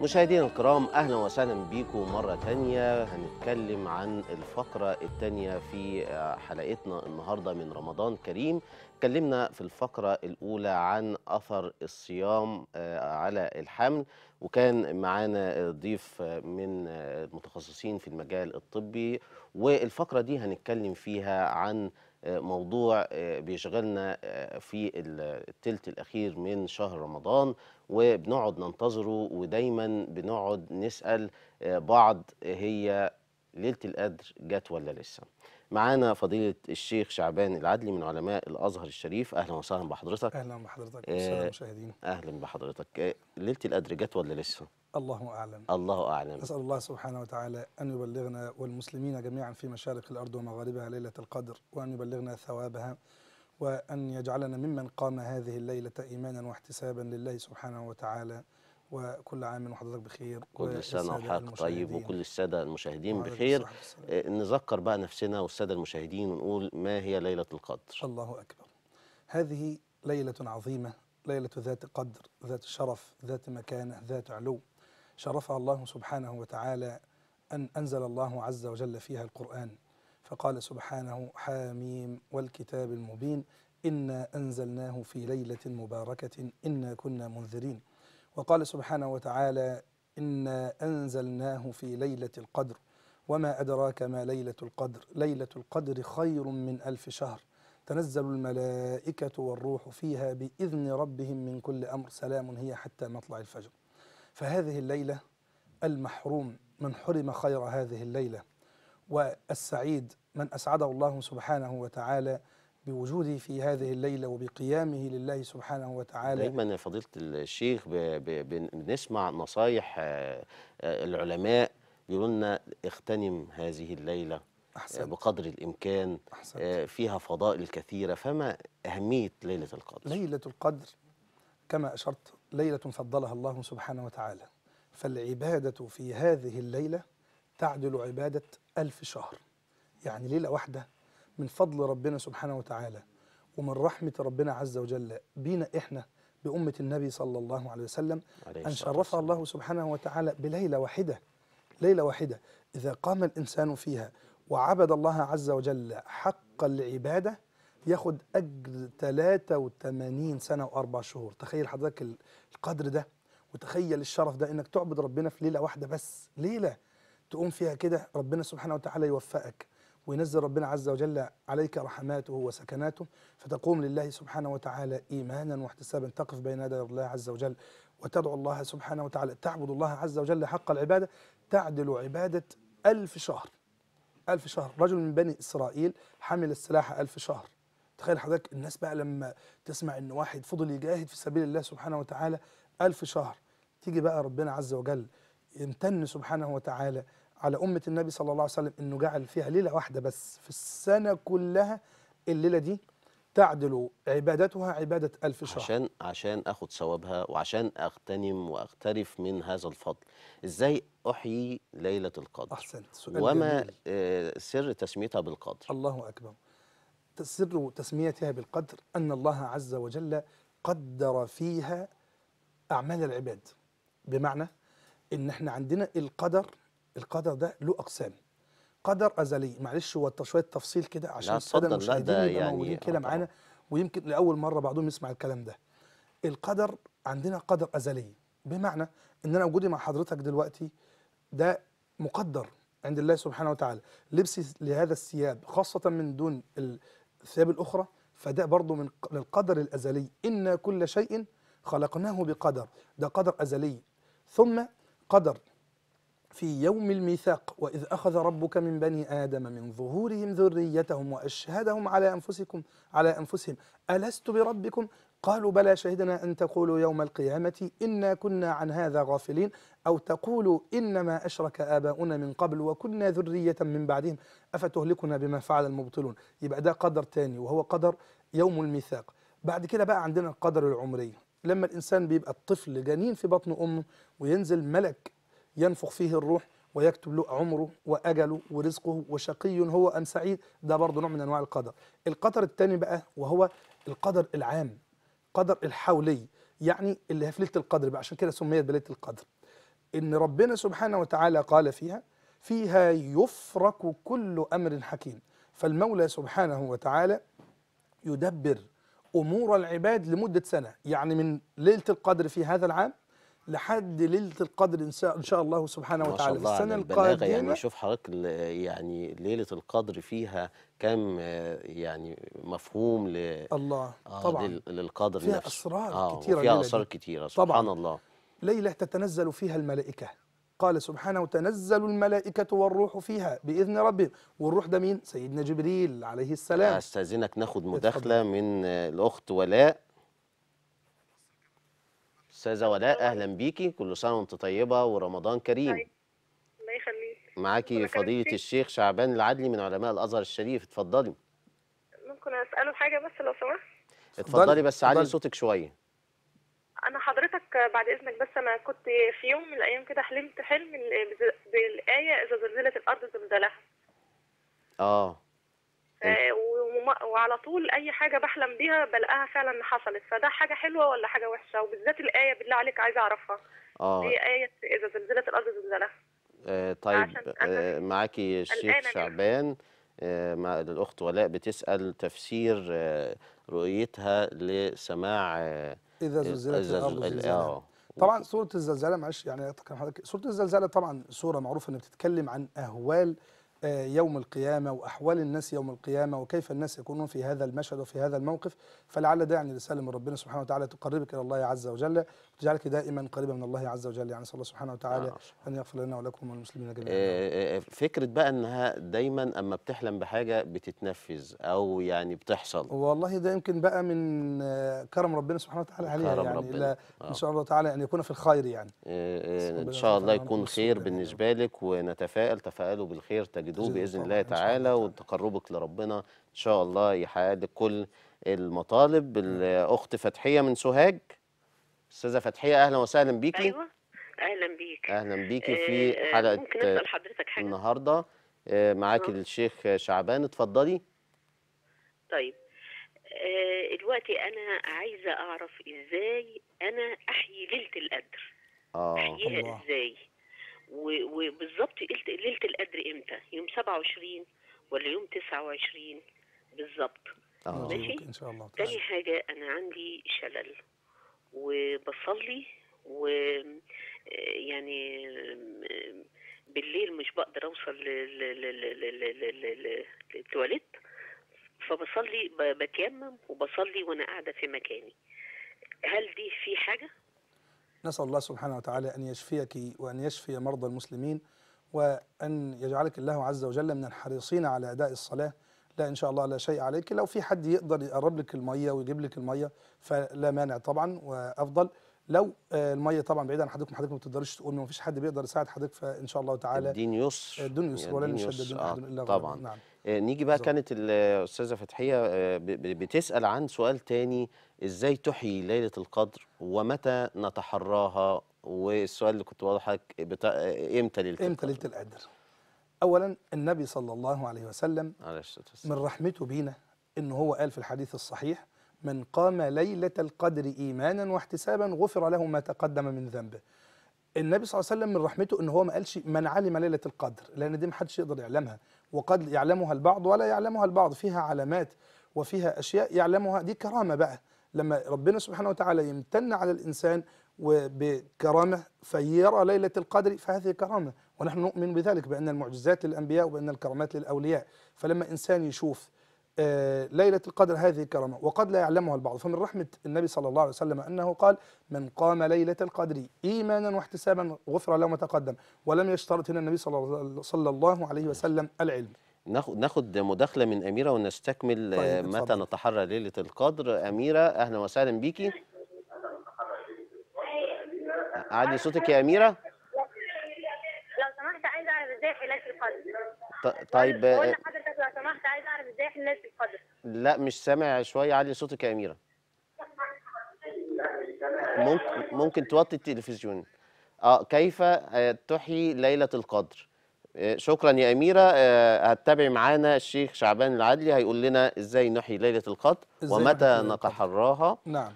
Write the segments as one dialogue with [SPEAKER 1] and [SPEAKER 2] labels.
[SPEAKER 1] مشاهدينا الكرام اهلا وسهلا بيكم مره تانية هنتكلم عن الفقره الثانيه في حلقتنا النهارده من رمضان كريم اتكلمنا في الفقره الاولى عن اثر الصيام آه، على الحمل وكان معانا ضيف من المتخصصين في المجال الطبي والفقره دي هنتكلم فيها عن آه، موضوع آه، بيشغلنا في الثلث الاخير من شهر رمضان وبنقعد ننتظره ودايما بنقعد نسأل آه، بعض هي ليلة القدر جت ولا لسه معانا فضيلة الشيخ شعبان العدلي من علماء الأزهر الشريف أهلا وسهلا بحضرتك أهلا بحضرتك أهلا المشاهدين أهلا بحضرتك آه، ليلة القدر جت ولا لسه
[SPEAKER 2] الله أعلم
[SPEAKER 1] الله أعلم نسأل
[SPEAKER 2] الله سبحانه وتعالى أن يبلغنا والمسلمين جميعا في مشارق الأرض ومغاربها ليلة القدر وأن يبلغنا ثوابها وأن يجعلنا ممن قام هذه الليلة إيمانا واحتسابا لله سبحانه وتعالى وكل عام وحضرتك بخير كل سنة وحضرتك طيب وكل السادة المشاهدين بخير
[SPEAKER 1] آه، نذكر بقى نفسنا والسادة المشاهدين ونقول ما هي ليلة القدر
[SPEAKER 2] الله أكبر هذه ليلة عظيمة ليلة ذات قدر ذات شرف ذات مكانة ذات علو شرفها الله سبحانه وتعالى أن أنزل الله عز وجل فيها القرآن فقال سبحانه حاميم والكتاب المبين إنا أنزلناه في ليلة مباركة إنا كنا منذرين وقال سبحانه وتعالى إنا أنزلناه في ليلة القدر وما أدراك ما ليلة القدر ليلة القدر خير من ألف شهر تنزل الملائكة والروح فيها بإذن ربهم من كل أمر سلام هي حتى مطلع الفجر فهذه الليلة المحروم من حرم خير هذه الليلة والسعيد من أسعده الله سبحانه وتعالى بوجوده في هذه الليلة وبقيامه لله سبحانه وتعالى دايما
[SPEAKER 1] يا فضيلة الشيخ بنسمع نصايح آه، آه، العلماء يقولون لنا اغتنم هذه الليلة أحسنت. آه، بقدر الإمكان أحسنت. فيها فضائل كثيرة فما أهمية ليلة القدر
[SPEAKER 2] ليلة القدر كما أشرت ليلة فضلها الله سبحانه وتعالى فالعبادة في هذه الليلة تعدل عبادة ألف شهر يعني ليلة واحدة من فضل ربنا سبحانه وتعالى ومن رحمة ربنا عز وجل بينا إحنا بأمة النبي صلى الله عليه وسلم أن شرفها الله سبحانه وتعالى بليلة واحدة ليلة واحدة إذا قام الإنسان فيها وعبد الله عز وجل حق العبادة ياخذ أجر 83 سنة وأربع شهور تخيل حضرتك القدر ده وتخيل الشرف ده إنك تعبد ربنا في ليلة واحدة بس ليلة تقوم فيها كده ربنا سبحانه وتعالى يوفقك وينزل ربنا عز وجل عليك رحماته وسكناته فتقوم لله سبحانه وتعالى إيمانا واحتسابا تقف بين يدي الله عز وجل وتدعو الله سبحانه وتعالى تعبد الله عز وجل حق العبادة تعدل عبادة ألف شهر ألف شهر رجل من بني إسرائيل حمل السلاح ألف شهر تخيل حضرتك الناس بقى لما تسمع ان واحد فضل يجاهد في سبيل الله سبحانه وتعالى ألف شهر تيجي بقى ربنا عز وجل يمتن سبحانه وتعالى على أمة النبي صلى الله عليه وسلم أنه جعل فيها ليلة واحدة بس في السنة كلها الليلة دي تعدل عبادتها عبادة ألف شهر
[SPEAKER 1] عشان عشان أخد ثوابها وعشان أغتنم وأغترف من هذا الفضل إزاي أحيي ليلة القدر أحسنت سؤال وما جميل. آه، سر تسميتها بالقدر
[SPEAKER 2] الله أكبر سر تسميتها بالقدر أن الله عز وجل قدر فيها أعمال العباد بمعنى إن إحنا عندنا القدر القدر ده له اقسام قدر ازلي معلش هو شويه تفصيل كده عشان الساده المشاهدين ده يعني موجودين كده آه، معانا ويمكن لاول مره بعضهم يسمع الكلام ده القدر عندنا قدر ازلي بمعنى ان انا وجودي مع حضرتك دلوقتي ده مقدر عند الله سبحانه وتعالى لبسي لهذا الثياب خاصه من دون الثياب الاخرى فده برضه من القدر الازلي ان كل شيء خلقناه بقدر ده قدر ازلي ثم قدر في يوم الميثاق وإذ أخذ ربك من بني آدم من ظهورهم ذريتهم وأشهدهم على أنفسكم على أنفسهم ألست بربكم قالوا بلى شهدنا أن تقولوا يوم القيامة إنا كنا عن هذا غافلين أو تقولوا إنما أشرك آباؤنا من قبل وكنا ذرية من بعدهم أفتهلكنا بما فعل المبطلون يبقى ده قدر تاني وهو قدر يوم الميثاق بعد كده بقى عندنا القدر العمري لما الإنسان بيبقى الطفل جنين في بطن أمه وينزل ملك ينفخ فيه الروح ويكتب له عمره واجله ورزقه وشقي هو ام سعيد ده برضه نوع من انواع القدر القدر الثاني بقى وهو القدر العام قدر الحولي يعني اللي هي في ليله القدر بقى عشان كده سميت بليله القدر ان ربنا سبحانه وتعالى قال فيها فيها يفرق كل امر حكيم فالمولى سبحانه وتعالى يدبر امور العباد لمده سنه يعني من ليله القدر في هذا العام لحد ليله القدر ان شاء الله سبحانه وتعالى الله السنه يعني القادمه يعني شوف
[SPEAKER 1] حضرتك يعني ليله القدر فيها كم آه، يعني مفهوم ل الله آه، طبعا للقدر فيها نفسه اسرار آه كثيره فيها اسرار كتيره سبحان طبعا الله
[SPEAKER 2] ليله تتنزل فيها الملائكه قال سبحانه وتنزل الملائكة والروح فيها بإذن ربهم والروح ده مين؟ سيدنا جبريل عليه السلام
[SPEAKER 1] أستاذنك ناخد مداخلة من آه، الأخت ولاء استاذه ولاء اهلا بيكي كل سنه وانت طيبه ورمضان كريم طيب، الله يخليك معاكي فضيله الشيخ شعبان العدلي من علماء الازهر الشريف اتفضلي ممكن اساله حاجه بس لو سمحت اتفضلي بس علي صوتك شويه انا حضرتك بعد اذنك بس انا كنت في يوم من الايام كده حلمت حلم بالايه اذا زلزلت الارض زلزالها اه, آه، وعلى طول اي حاجه بحلم بيها بلاقاها فعلا حصلت فده حاجه حلوه ولا حاجه وحشه وبالذات الايه بالله عليك عايزه اعرفها اه هي ايه اذا زلزلت الارض زلزالها آه طيب آه معاكي الشيخ شعبان آه، مع الاخت ولاء بتسال تفسير آه، رؤيتها لسماع آه،
[SPEAKER 2] اذا زلزلت الارض زلزالها طبعا سوره الزلزله معلش يعني كان حضرتك سوره الزلزله طبعا سوره معروفه ان بتتكلم عن اهوال آه، يوم القيامة وأحوال الناس يوم القيامة وكيف الناس يكونون في هذا المشهد وفي هذا الموقف فلعل ده يعني رسالة من ربنا سبحانه وتعالى تقربك إلى الله عز وجل تجعلك دائما قريبا من الله عز وجل يعني نسال الله سبحانه وتعالى آه. ان يغفر لنا ولكم والمسلمين جميعا
[SPEAKER 1] آه، آه، آه، فكره بقى انها دايما اما بتحلم بحاجه بتتنفذ او يعني بتحصل
[SPEAKER 2] والله ده يمكن بقى من كرم ربنا سبحانه وتعالى عليها كرم يعني ربنا. ان شاء الله تعالى ان يكون في الخير يعني
[SPEAKER 1] ان شاء الله يكون خير بالنسبه لك ونتفائل تفائلوا بالخير تجدوه باذن الله تعالى وتقربك لربنا ان شاء الله يحقق لك كل المطالب الاخت فتحيه من سوهاج استاذه فتحيه اهلا وسهلا بيكي ايوه اهلا بيك اهلا بيكي في آه، آه، حلقه ممكن اسال آه، حضرتك حاجه النهارده معاكي الشيخ شعبان اتفضلي طيب دلوقتي انا عايزه اعرف ازاي انا احيي ليله القدر اه احييها ازاي وبالظبط ليله القدر امتى يوم 27 ولا يوم 29 بالظبط
[SPEAKER 2] ماشي ان شاء الله تاني
[SPEAKER 1] حاجه انا عندي شلل وبصلي و يعني بالليل مش بقدر اوصل للتواليت فبصلي بتيمم وبصلي وانا قاعده في مكاني هل دي في حاجه
[SPEAKER 2] نسال الله سبحانه وتعالى ان يشفيك وان يشفي مرضى المسلمين وان يجعلك الله عز وجل من الحريصين على اداء الصلاه لا ان شاء الله لا شيء عليك لو في حد يقدر يقرب لك الميه ويجيب لك الميه فلا مانع طبعا وافضل لو آه، الميه طبعا بعيده عن حضرتك حضرتك ما بتقدرش تقول ما فيش حد بيقدر يساعد حضرتك فان شاء الله تعالى الدين يسر آه، الدين يسر يعني ولا نشدد آه احد الا طبعا نعم.
[SPEAKER 1] آه، نيجي بقى كانت الاستاذه فتحيه بتسال عن سؤال تاني ازاي تحيي ليله القدر ومتى نتحراها والسؤال اللي كنت واضحك امتى ليله القدر امتى ليله القدر
[SPEAKER 2] أولا النبي صلى الله عليه وسلم من رحمته بينا إن هو قال في الحديث الصحيح من قام ليلة القدر إيمانا واحتسابا غفر له ما تقدم من ذنبه النبي صلى الله عليه وسلم من رحمته ان هو ما قالش من علم ليله القدر لان دي ما حدش يقدر يعلمها وقد يعلمها البعض ولا يعلمها البعض فيها علامات وفيها اشياء يعلمها دي كرامه بقى لما ربنا سبحانه وتعالى يمتن على الانسان وبكرامة فيرى ليلة القدر فهذه كرامة ونحن نؤمن بذلك بأن المعجزات للأنبياء وبأن الكرامات للأولياء فلما إنسان يشوف آه، ليلة القدر هذه كرامة وقد لا يعلمها البعض فمن رحمة النبي صلى الله عليه وسلم أنه قال من قام ليلة القدر إيمانا واحتسابا غفر له ما تقدم ولم يشترط هنا النبي صلى الله عليه وسلم العلم
[SPEAKER 1] ناخد مداخله من اميره ونستكمل آه، طيب متى نتحرى ليله القدر اميره اهلا وسهلا بيكي عادي صوتك يا اميره لو سمحت عايزه اعرف ازاي حلال القدر طيب قول آه،
[SPEAKER 2] لحضرتك لو سمحت عايزه اعرف ازاي حلال القدر
[SPEAKER 1] لا مش سامع شويه علي صوتك يا اميره ممكن ممكن توطي التلفزيون اه كيف آه، تحيي ليله القدر آه، شكرا يا اميره هتتابعي معانا الشيخ شعبان العدلي هيقول لنا ازاي نحيي ليله القدر ومتى نتحراها
[SPEAKER 2] نعم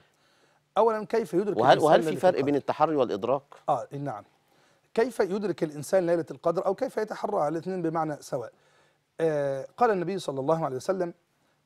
[SPEAKER 2] اولا كيف يدرك وهل وهل في فرق بين
[SPEAKER 1] التحري والادراك
[SPEAKER 2] اه نعم كيف يدرك الانسان ليله القدر او كيف يتحرى على الاثنين بمعنى سواء آه قال النبي صلى الله عليه وسلم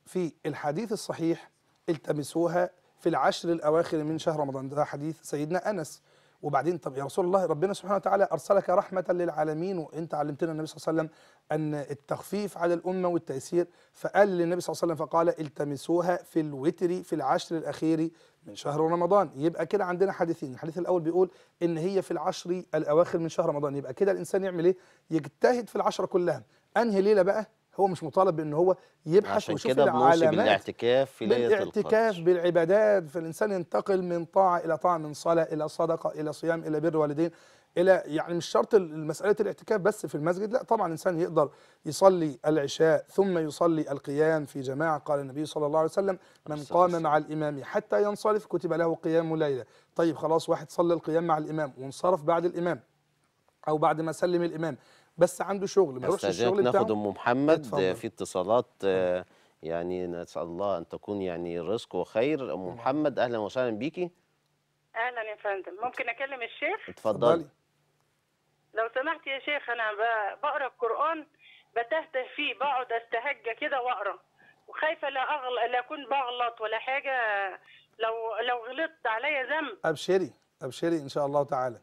[SPEAKER 2] في الحديث الصحيح التمسوها في العشر الاواخر من شهر رمضان ده حديث سيدنا انس وبعدين طب يا رسول الله ربنا سبحانه وتعالى ارسلك رحمه للعالمين وانت علمتنا النبي صلى الله عليه وسلم ان التخفيف على الامه والتيسير فقال للنبي صلى الله عليه وسلم فقال التمسوها في الوتر في العشر الاخير من شهر رمضان يبقى كده عندنا حديثين الحديث الاول بيقول ان هي في العشر الاواخر من شهر رمضان يبقى كده الانسان يعمل ايه يجتهد في العشره كلها انهي ليله بقى هو مش مطالب بان هو يبحث عشان ويشوف كده العلامات بالاعتكاف في ليله بالاعتكاف القدر. بالعبادات فالانسان ينتقل من طاعه الى طاعه من صلاه الى صدقه الى صيام الى بر والدين الى يعني مش شرط مساله الاعتكاف بس في المسجد لا طبعا الانسان يقدر يصلي العشاء ثم يصلي القيام في جماعه قال النبي صلى الله عليه وسلم من قام مع الامام حتى ينصرف كتب له قيام ليله طيب خلاص واحد صلى القيام مع الامام وانصرف بعد الامام او بعد ما سلم الامام بس عنده شغل ما يروحش الشغل بتاعه ناخد
[SPEAKER 1] ام محمد اتفضل. في اتصالات آه، يعني نسال الله ان تكون يعني رزق وخير ام محمد اهلا وسهلا بيكي اهلا يا فندم ممكن اكلم الشيخ اتفضلي لو سمحت يا شيخ انا بقرا القران بتهته فيه بقعد استهجى كده واقرا وخايفه لا اغل لا اكون بغلط ولا حاجه لو لو غلطت عليا ذنب
[SPEAKER 2] ابشري ابشري ان شاء الله تعالى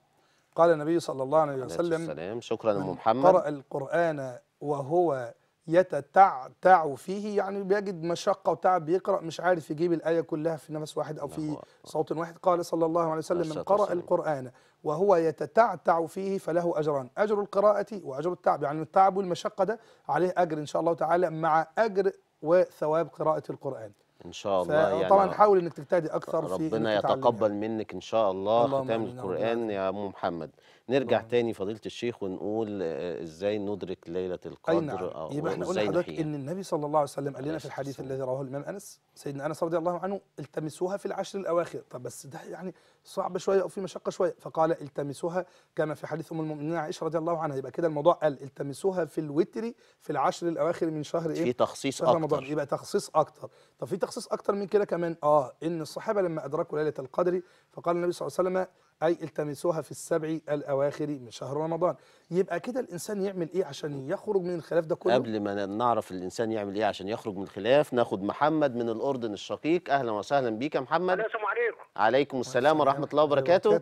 [SPEAKER 2] قال النبي صلى الله عليه وسلم السلام. شكرا ام محمد قرأ القرآن وهو يتتعتع فيه يعني بيجد مشقة وتعب بيقرأ مش عارف يجيب الآية كلها في نفس واحد أو في صوت واحد قال صلى الله عليه وسلم من قرأ القرآن وهو يتتعتع فيه فله أجران أجر القراءة وأجر التعب يعني التعب والمشقة ده عليه أجر إن شاء الله تعالى مع أجر وثواب قراءة القرآن
[SPEAKER 1] ان شاء الله يعني طبعا حاول
[SPEAKER 2] انك تجتهد اكثر ربنا في ربنا يعني. يتقبل
[SPEAKER 1] منك ان شاء الله ختام القران يا ام محمد نرجع طبعا. آه. تاني فضيله الشيخ ونقول آه، ازاي ندرك ليله القدر نعم. او يبقى احنا قلنا حضرتك ان
[SPEAKER 2] النبي صلى الله عليه وسلم قال لنا في الحديث الذي رواه الامام انس سيدنا انس رضي الله عنه التمسوها في العشر الاواخر طب بس ده يعني صعب شويه او في مشقه شويه فقال التمسوها كما في حديث ام المؤمنين عائشه رضي الله عنها يبقى كده الموضوع قال التمسوها في الوتر في العشر الاواخر من شهر ايه في تخصيص اكتر رمضان يبقى تخصيص اكتر طب في تخصيص اكتر من كده كمان اه ان الصحابه لما ادركوا ليله القدر فقال النبي صلى الله عليه وسلم أي التمسوها في السبع الأواخر من شهر رمضان يبقى كده الإنسان يعمل إيه عشان يخرج من الخلاف ده كله
[SPEAKER 1] قبل ما نعرف الإنسان يعمل إيه عشان يخرج من الخلاف ناخد محمد من الأردن الشقيق أهلا وسهلا بيك يا محمد السلام عليكم عليكم السلام ورحمة الله وبركاته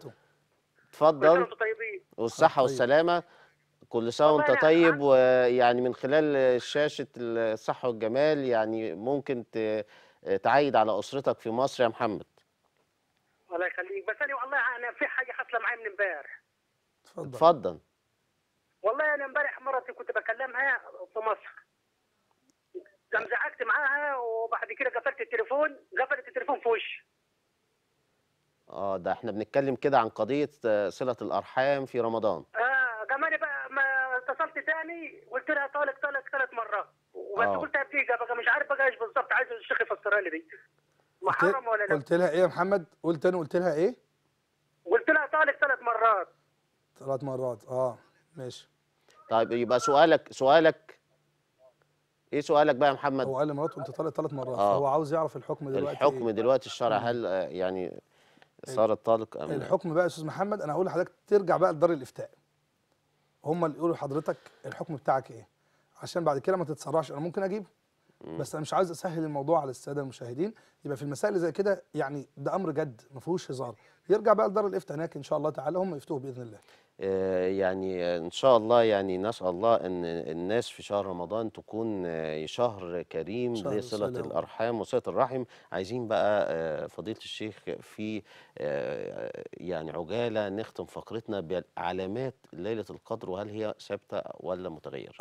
[SPEAKER 1] اتفضل والصحة طيب. والسلامة كل سنه وانت طيب ويعني من خلال شاشه الصحه والجمال يعني ممكن تعيد على اسرتك في مصر يا محمد الله يخليك بس انا والله انا في حاجه حاصله معايا من امبارح تفضل تفضل والله انا امبارح مرتي كنت بكلمها في مصر زمزعكت معاها وبعد كده قفلت التليفون قفلت التليفون في وشي اه ده احنا بنتكلم كده عن قضيه آه، صله الارحام في رمضان اه كمان بقى ما اتصلت ثاني قلت لها طالق طالق ثلاث مرات وبس آه. قلت هبتيجي بقى مش عارف بقى ايش بالظبط عايز الشيخ يفسرها لي دي
[SPEAKER 2] محرم ولا لا قلت لها ايه يا محمد قلت تاني قلت لها ايه قلت لها طالق ثلاث مرات ثلاث مرات اه ماشي
[SPEAKER 1] طيب يبقى سؤالك سؤالك ايه سؤالك بقى يا محمد هو قال
[SPEAKER 2] لمراته انت طالق ثلاث مرات آه. هو عاوز يعرف الحكم دلوقتي الحكم
[SPEAKER 1] إيه؟ دلوقتي الشرع هل يعني
[SPEAKER 2] صار الطالق أم الحكم بقى يا استاذ محمد انا هقول لحضرتك ترجع بقى لدار الافتاء هم اللي يقولوا لحضرتك الحكم بتاعك ايه عشان بعد كده ما تتسرعش انا ممكن اجيبه بس انا مش عايز اسهل الموضوع على الساده المشاهدين يبقى في المسائل زي كده يعني ده امر جد ما فيهوش هزار يرجع بقى لدار الافتاء هناك ان شاء الله تعالى هم يفتوه باذن الله
[SPEAKER 1] آه، يعني ان شاء الله يعني نسال الله ان الناس في شهر رمضان تكون آه، شهر كريم لصله الارحام وصله الرحم عايزين بقى آه، فضيله الشيخ في يعني عجاله نختم فقرتنا بعلامات ليله القدر وهل هي ثابته ولا متغيره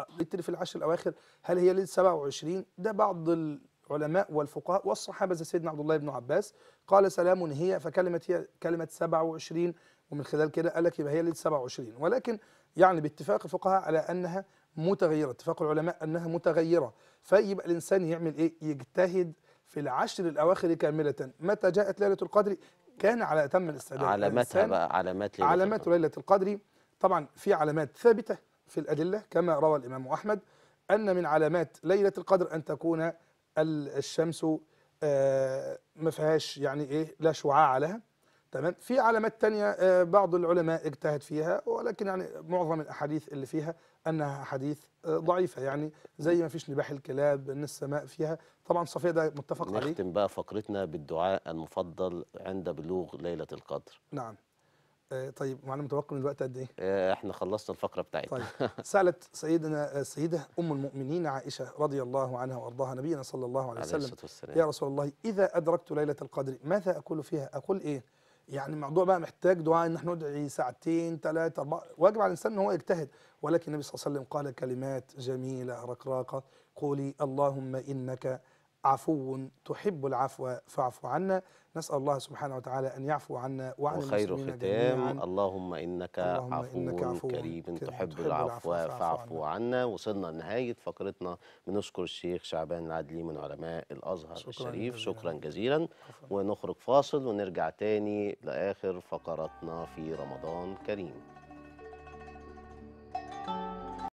[SPEAKER 2] في العشر الاواخر هل هي ليله 27 ده بعض العلماء والفقهاء والصحابه زي سيدنا عبد الله بن عباس قال سلام هي فكلمه هي كلمه 27 ومن خلال كده قال لك يبقى هي ليله 27 ولكن يعني باتفاق الفقهاء على انها متغيره اتفاق العلماء انها متغيره فيبقى الانسان يعمل ايه يجتهد في العشر الاواخر كامله متى جاءت ليله القدر كان على اتم الاستعداد علاماتها بقى
[SPEAKER 1] علامات ليله علامات
[SPEAKER 2] ليله القدر طبعا في علامات ثابته في الادله كما روى الامام احمد ان من علامات ليله القدر ان تكون الشمس آه، ما فيهاش يعني ايه لا شعاع لها تمام في علامات تانية آه، بعض العلماء اجتهد فيها ولكن يعني معظم الاحاديث اللي فيها انها احاديث آه، ضعيفه يعني زي ما فيش نباح الكلاب ان السماء فيها طبعا صفيه ده متفق نختم عليه
[SPEAKER 1] نختم بقى فقرتنا بالدعاء المفضل عند بلوغ ليله القدر
[SPEAKER 2] نعم آه، طيب معنا متوقع من الوقت قد ايه؟
[SPEAKER 1] احنا خلصنا الفقره بتاعتنا طيب
[SPEAKER 2] سالت سيدنا السيده ام المؤمنين عائشه رضي الله عنها وارضاها نبينا صلى الله عليه وسلم عليه يا رسول الله اذا ادركت ليله القدر ماذا اقول فيها؟ اقول ايه؟ يعني الموضوع بقى محتاج دعاء ان احنا ندعي ساعتين ثلاثة أربعة واجب على الإنسان ان هو يجتهد ولكن النبي صلى الله عليه وسلم قال كلمات جميلة رقراقة قولي اللهم إنك عفو تحب العفو فاعف عنا نسأل الله سبحانه وتعالى أن يعفو عنا وعن وخير ختام جميعاً.
[SPEAKER 1] اللهم إنك اللهم عفو, إنك عفو كريم, كريم تحب, تحب العفو فاعف عنا وصلنا لنهاية فقرتنا بنشكر الشيخ شعبان العدلي من علماء الأزهر شكراً الشريف جزيلاً. شكرا جزيلا ونخرج فاصل ونرجع تاني لآخر فقراتنا في رمضان كريم